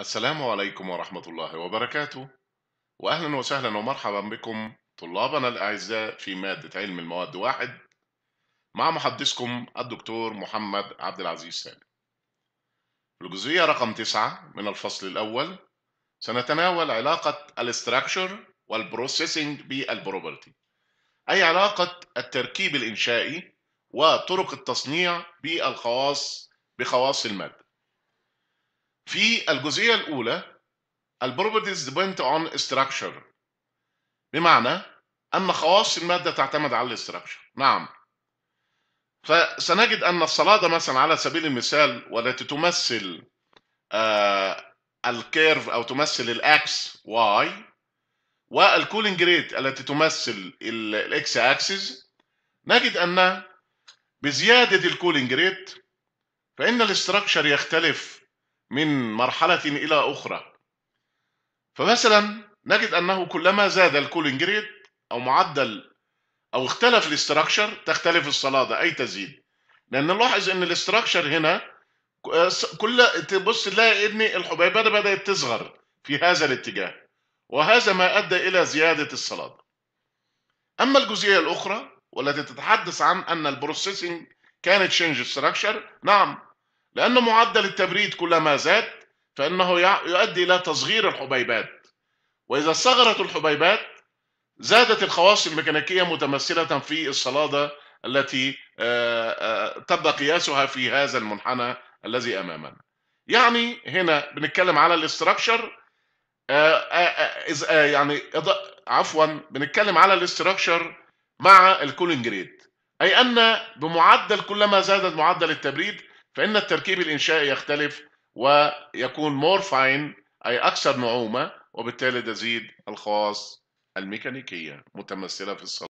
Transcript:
السلام عليكم ورحمة الله وبركاته وأهلا وسهلا ومرحبا بكم طلابنا الأعزاء في مادة علم المواد واحد مع محدثكم الدكتور محمد عبد العزيز سالم الجزئية رقم تسعة من الفصل الأول سنتناول علاقة الاستراكشر والبروسيسنج بالبروبرتي أي علاقة التركيب الإنشائي وطرق التصنيع بالخواص بخواص المادة في الجزئية الأولى الـ properties depend on structure بمعنى أن خواص المادة تعتمد على الـ structure نعم فسنجد أن الصلادة مثلا على سبيل المثال والتي تمثل الـ آه, الكيرف أو تمثل الـ y والـ والكولينج ريت التي تمثل الـ x axis نجد أن بزيادة الكولينج ريت فإن structure يختلف من مرحلة إلى أخرى فمثلا نجد أنه كلما زاد الكولينج ريت أو معدل أو اختلف الاستراكشر تختلف الصلادة أي تزيد لأن نلاحظ أن الاستراكشر هنا كل تبص تلاقي إن الحبيبات بدأت تصغر في هذا الاتجاه وهذا ما أدى إلى زيادة الصلادة أما الجزئية الأخرى والتي تتحدث عن أن البروسيسنج كانت شينج structure نعم لأن معدل التبريد كلما زاد فإنه يؤدي إلى تصغير الحبيبات وإذا صغرت الحبيبات زادت الخواص الميكانيكية متمثلة في الصلادة التي تبدأ قياسها في هذا المنحنى الذي أمامنا يعني هنا بنتكلم على الاستراكشر يعني عفوا بنتكلم على الاستراكشر مع الكولينج ريت اي ان بمعدل كلما زادت معدل التبريد فإن التركيب الإنشائي يختلف ويكون مور فاين أي أكثر نعومة وبالتالي تزيد الخواص الميكانيكية متمثلة في الصلاة